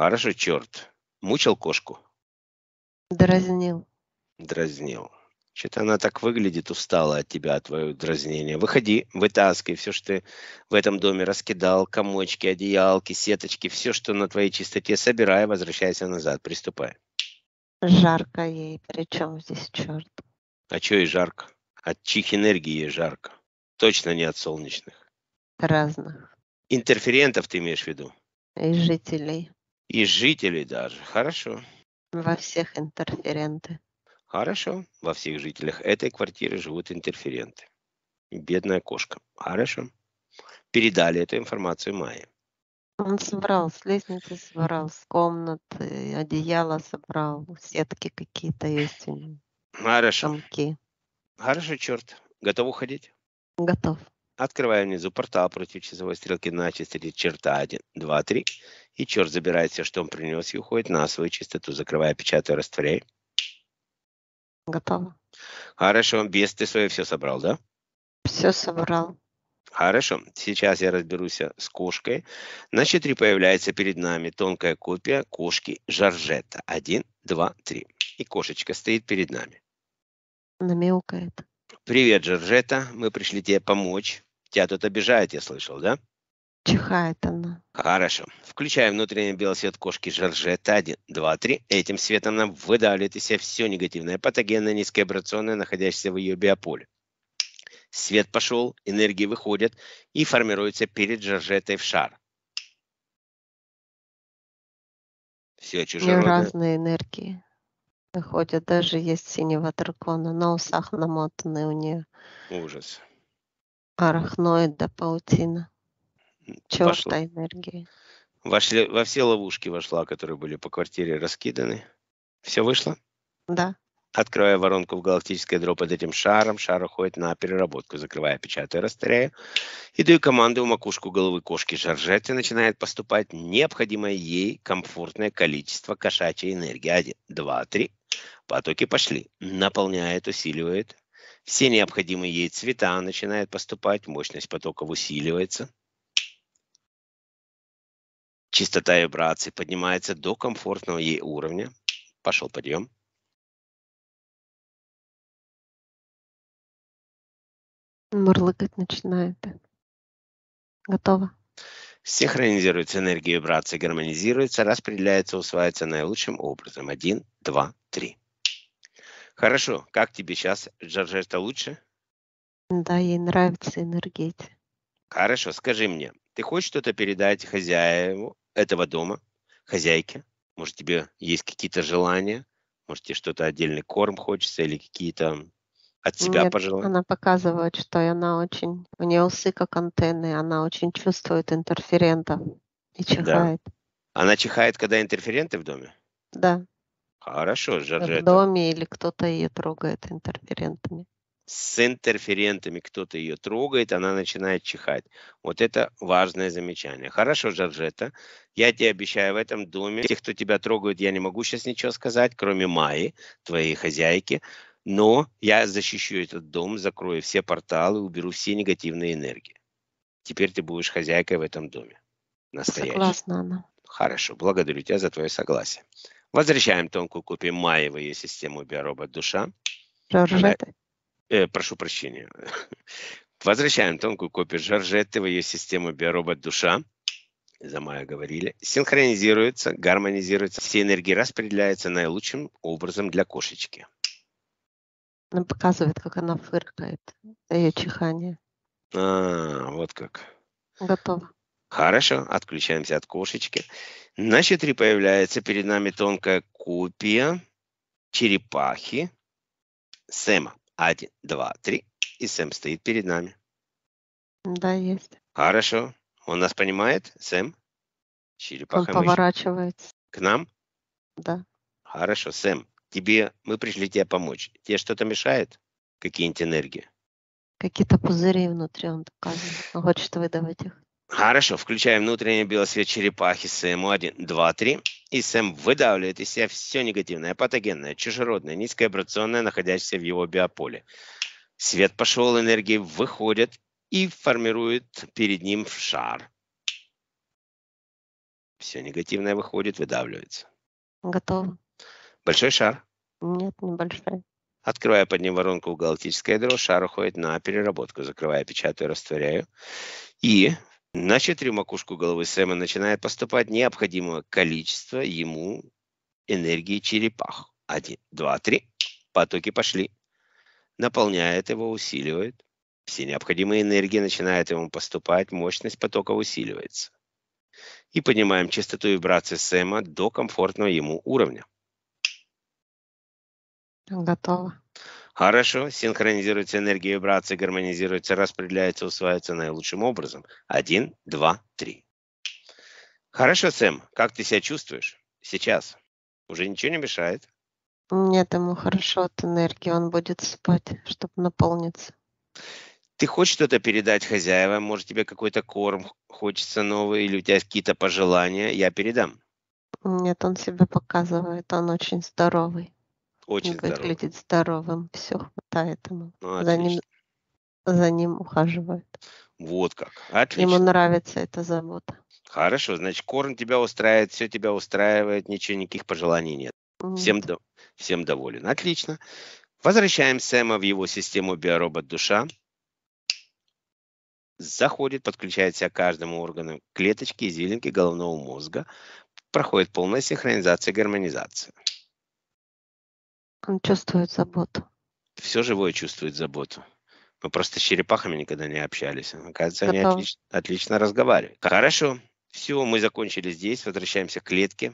Хорошо, черт. Мучил кошку? Дразнил. Дразнил. Что-то она так выглядит, устала от тебя, от твоего дразнения. Выходи, вытаскивай все, что ты в этом доме раскидал, комочки, одеялки, сеточки, все, что на твоей чистоте, собирай, возвращайся назад, приступай. Жарко ей, причем здесь черт. А что ей жарко? От чих энергии ей жарко. Точно не от солнечных. Разных. Интерферентов ты имеешь в виду? И жителей. И жителей даже. Хорошо. Во всех интерференты. Хорошо. Во всех жителях этой квартиры живут интерференты. Бедная кошка. Хорошо. Передали эту информацию Майе. Он собрал с лестницы, собрал с комнаты, одеяло собрал, сетки какие-то есть Хорошо. Замки. Хорошо, черт. Готов уходить? Готов. Открываем внизу портал против часовой стрелки на частоте черта 1, 2, 3. И черт забирает все, что он принес, и уходит на свою частоту. Закрывая, печатаю, растворяй. Готово. Хорошо, без ты свое все собрал, да? Все собрал. Хорошо, сейчас я разберусь э, с кошкой. На три появляется перед нами тонкая копия кошки Жаржета один два три И кошечка стоит перед нами. Намелкает. Привет, Жаржета, Мы пришли тебе помочь. Тебя тут обижает, я слышал, да? Чихает она. Хорошо. Включаем внутренний белый свет кошки Жоржетта 1, 2, 3. Этим светом нам выдавливает из себя все негативное, патогенное, низковибрационное, находящееся в ее биополе. Свет пошел, энергии выходят и формируются перед Жоржеттой в шар. Все чужеродное. разные энергии выходят. Даже есть синего дракона. На усах намотаны у нее. Ужас. Арахноид, да, паутина. Черта энергии. Вошли, во все ловушки вошла, которые были по квартире раскиданы. Все вышло? Да. Открывая воронку в галактическое дро под этим шаром, шар уходит на переработку, закрывая, печатая, растворяя. И даю команду в макушку головы кошки Жоржетты начинает поступать необходимое ей комфортное количество кошачьей энергии. Один, два, три. Потоки пошли. Наполняет, усиливает, все необходимые ей цвета начинают поступать, мощность потоков усиливается. Частота вибрации поднимается до комфортного ей уровня. Пошел подъем. Мурлыкать начинает. Готово. Синхронизируется энергия вибрации, гармонизируется, распределяется, усваивается наилучшим образом. Один, два, три. Хорошо. Как тебе сейчас, Джорджетта, лучше? Да, ей нравится энергетика. Хорошо, скажи мне, ты хочешь что-то передать хозяеву этого дома, хозяйке? Может, тебе есть какие-то желания? Может, тебе что-то отдельный корм хочется или какие-то от себя Мне пожелания? Она показывает, что она очень... У нее усы как антенны, она очень чувствует интерферентов и чихает. Да. Она чихает, когда интерференты в доме? Да. Хорошо, Жоржетта. В доме или кто-то ее трогает интерферентами. С интерферентами кто-то ее трогает, она начинает чихать. Вот это важное замечание. Хорошо, Жоржетта, я тебе обещаю, в этом доме, тех, кто тебя трогают, я не могу сейчас ничего сказать, кроме Майи, твоей хозяйки, но я защищу этот дом, закрою все порталы, уберу все негативные энергии. Теперь ты будешь хозяйкой в этом доме. Настоящей. Согласна она. Хорошо, благодарю тебя за твое согласие. Возвращаем тонкую копию Маевой систему биоробот душа. Жоржеты. Э, прошу прощения. Возвращаем тонкую копию Жоржеты в ее систему биоробот душа. За Майя говорили. Синхронизируется, гармонизируется. Все энергии распределяются наилучшим образом для кошечки. Она показывает, как она фыркает. Ее чихание. А, вот как. Готово. Хорошо, отключаемся от кошечки. На 4 появляется перед нами тонкая копия черепахи Сэма. Один, два, три. И Сэм стоит перед нами. Да, есть. Хорошо. Он нас понимает, Сэм? Черепаха Он поворачивается. К нам? Да. Хорошо, Сэм, тебе мы пришли тебе помочь. Тебе что-то мешает? Какие-нибудь энергии? Какие-то пузыри внутри он доказывает. Он хочет выдавать их. Хорошо, включаем внутренний белосвет черепахи СМ1, 2, 3. И СМ выдавливает из себя все негативное, патогенное, чужеродное, низковибрационное, находящееся в его биополе. Свет пошел, энергии выходят и формирует перед ним шар. Все негативное выходит, выдавливается. Готов. Большой шар? Нет, небольшой. Открывая под ним воронку галактическое ядро, шар уходит на переработку. закрываю, печатаю, растворяю. И на четыре макушку головы Сэма начинает поступать необходимое количество ему энергии черепах. Один, два, три. Потоки пошли. Наполняет его, усиливает. Все необходимые энергии начинают ему поступать, мощность потока усиливается. И поднимаем частоту вибрации Сэма до комфортного ему уровня. Готово. Хорошо, синхронизируется энергия вибрации, гармонизируется, распределяется, усваивается наилучшим образом. Один, два, три. Хорошо, Сэм, как ты себя чувствуешь сейчас? Уже ничего не мешает? Нет, ему хорошо от энергии, он будет спать, чтобы наполниться. Ты хочешь что-то передать хозяевам? Может, тебе какой-то корм хочется новый, или у тебя какие-то пожелания? Я передам. Нет, он себя показывает, он очень здоровый. Очень Выглядит здоровым. здоровым. Все хватает ему. Ну, за, ним, за ним ухаживают. Вот как. Отлично. Ему нравится эта забота. Хорошо, значит, корм тебя устраивает, все тебя устраивает, ничего, никаких пожеланий нет. Всем, до... всем доволен. Отлично. Возвращаем Сэма в его систему биоробот-душа. Заходит, подключается к каждому органу клеточки и зеленки головного мозга. Проходит полная синхронизация и гармонизация. Он чувствует заботу. Все живое чувствует заботу. Мы просто с черепахами никогда не общались. Оказывается, Готов. они отлично, отлично разговаривают. Хорошо. Все, мы закончили здесь. Возвращаемся к клетке.